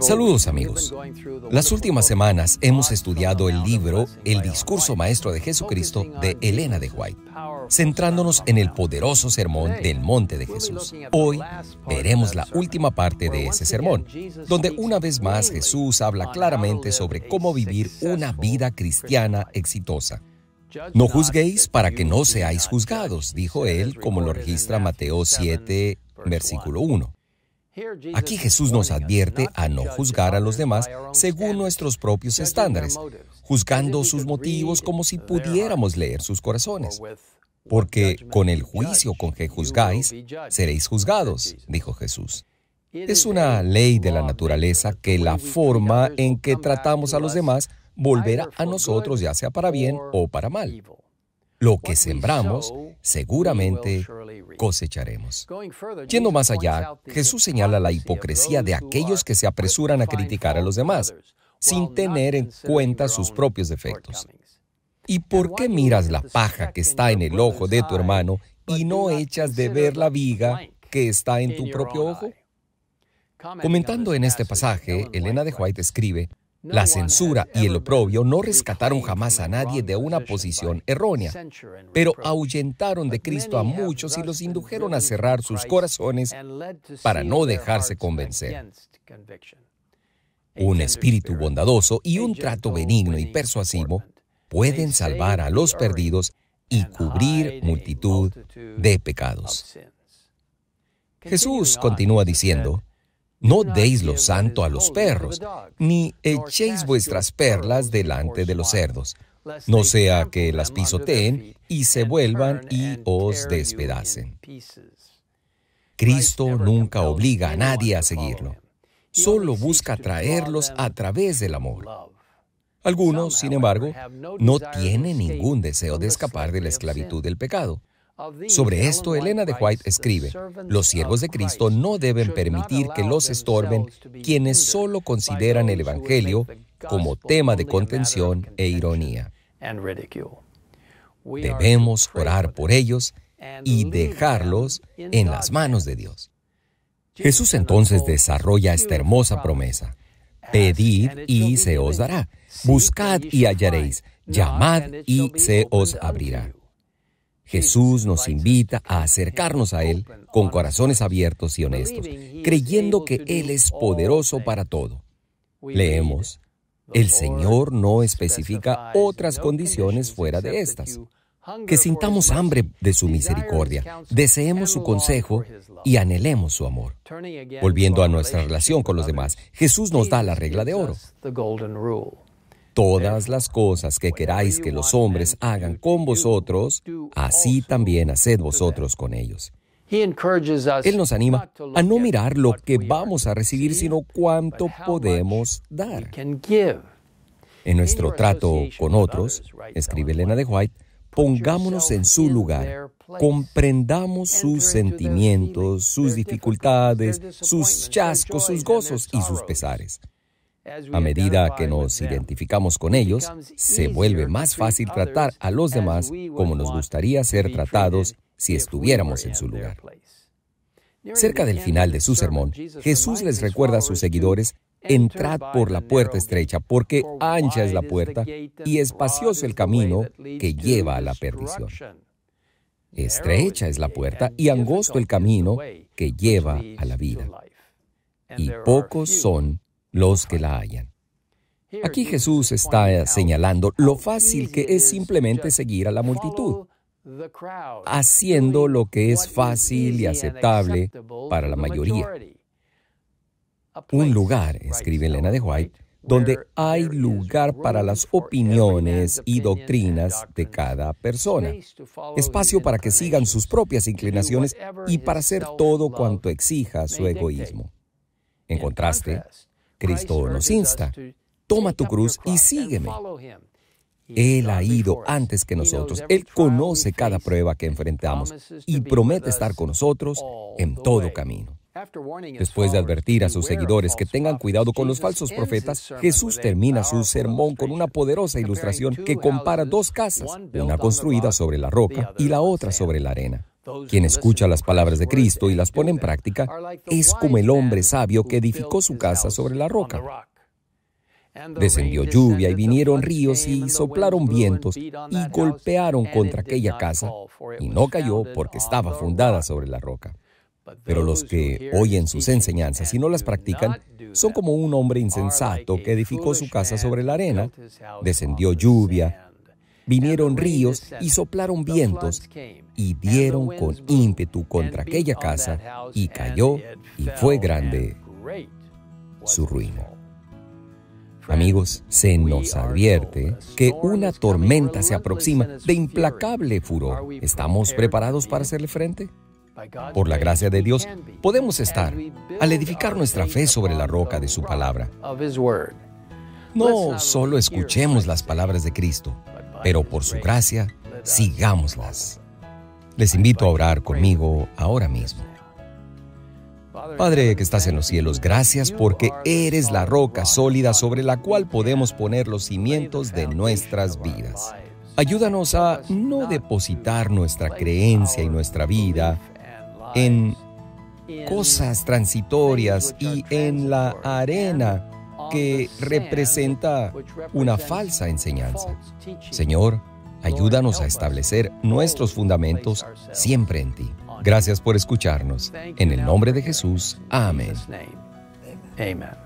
Saludos amigos. Las últimas semanas hemos estudiado el libro El discurso maestro de Jesucristo de Elena de White, centrándonos en el poderoso sermón del monte de Jesús. Hoy veremos la última parte de ese sermón, donde una vez más Jesús habla claramente sobre cómo vivir una vida cristiana exitosa. No juzguéis para que no seáis juzgados, dijo él, como lo registra Mateo 7, versículo 1. Aquí Jesús nos advierte a no juzgar a los demás según nuestros propios estándares, juzgando sus motivos como si pudiéramos leer sus corazones. Porque con el juicio con que juzgáis, seréis juzgados, dijo Jesús. Es una ley de la naturaleza que la forma en que tratamos a los demás volverá a nosotros ya sea para bien o para mal. Lo que sembramos, seguramente cosecharemos. Yendo más allá, Jesús señala la hipocresía de aquellos que se apresuran a criticar a los demás, sin tener en cuenta sus propios defectos. ¿Y por qué miras la paja que está en el ojo de tu hermano y no echas de ver la viga que está en tu propio ojo? Comentando en este pasaje, Elena de White escribe, la censura y el oprobio no rescataron jamás a nadie de una posición errónea, pero ahuyentaron de Cristo a muchos y los indujeron a cerrar sus corazones para no dejarse convencer. Un espíritu bondadoso y un trato benigno y persuasivo pueden salvar a los perdidos y cubrir multitud de pecados. Jesús continúa diciendo, no deis lo santo a los perros, ni echéis vuestras perlas delante de los cerdos, no sea que las pisoteen y se vuelvan y os despedacen. Cristo nunca obliga a nadie a seguirlo, solo busca atraerlos a través del amor. Algunos, sin embargo, no tienen ningún deseo de escapar de la esclavitud del pecado sobre esto, Elena de White escribe, los siervos de Cristo no deben permitir que los estorben quienes solo consideran el Evangelio como tema de contención e ironía. Debemos orar por ellos y dejarlos en las manos de Dios. Jesús entonces desarrolla esta hermosa promesa. Pedid y se os dará. Buscad y hallaréis. Llamad y se os abrirá. Jesús nos invita a acercarnos a Él con corazones abiertos y honestos, creyendo que Él es poderoso para todo. Leemos, el Señor no especifica otras condiciones fuera de estas. Que sintamos hambre de su misericordia, deseemos su consejo y anhelemos su amor. Volviendo a nuestra relación con los demás, Jesús nos da la regla de oro. Todas las cosas que queráis que los hombres hagan con vosotros, así también haced vosotros con ellos. Él nos anima a no mirar lo que vamos a recibir, sino cuánto podemos dar. En nuestro trato con otros, escribe Elena de White, pongámonos en su lugar, comprendamos sus sentimientos, sus dificultades, sus chascos, sus gozos y sus pesares. A medida que nos identificamos con ellos, se vuelve más fácil tratar a los demás como nos gustaría ser tratados si estuviéramos en su lugar. Cerca del final de su sermón, Jesús les recuerda a sus seguidores, entrad por la puerta estrecha, porque ancha es la puerta y espacioso el camino que lleva a la perdición. Estrecha es la puerta y angosto el camino que lleva a la vida. Y pocos son los que la hallan. Aquí Jesús está señalando lo fácil que es simplemente seguir a la multitud, haciendo lo que es fácil y aceptable para la mayoría. Un lugar, escribe Elena de White, donde hay lugar para las opiniones y doctrinas de cada persona, espacio para que sigan sus propias inclinaciones y para hacer todo cuanto exija su egoísmo. En contraste, Cristo nos insta, toma tu cruz y sígueme. Él ha ido antes que nosotros. Él conoce cada prueba que enfrentamos y promete estar con nosotros en todo camino. Después de advertir a sus seguidores que tengan cuidado con los falsos profetas, Jesús termina su sermón con una poderosa ilustración que compara dos casas, una construida sobre la roca y la otra sobre la arena. Quien escucha las palabras de Cristo y las pone en práctica es como el hombre sabio que edificó su casa sobre la roca. Descendió lluvia y vinieron ríos y soplaron vientos y golpearon contra aquella casa y no cayó porque estaba fundada sobre la roca. Pero los que oyen sus enseñanzas y no las practican son como un hombre insensato que edificó su casa sobre la arena. Descendió lluvia Vinieron ríos y soplaron vientos y dieron con ímpetu contra aquella casa y cayó y fue grande su ruina. Amigos, se nos advierte que una tormenta se aproxima de implacable furor. ¿Estamos preparados para hacerle frente? Por la gracia de Dios, podemos estar al edificar nuestra fe sobre la roca de su palabra. No solo escuchemos las palabras de Cristo, pero por su gracia, sigámoslas. Les invito a orar conmigo ahora mismo. Padre que estás en los cielos, gracias porque eres la roca sólida sobre la cual podemos poner los cimientos de nuestras vidas. Ayúdanos a no depositar nuestra creencia y nuestra vida en cosas transitorias y en la arena que representa una falsa enseñanza. Señor, ayúdanos a establecer nuestros fundamentos siempre en ti. Gracias por escucharnos. En el nombre de Jesús. Amén. Amén.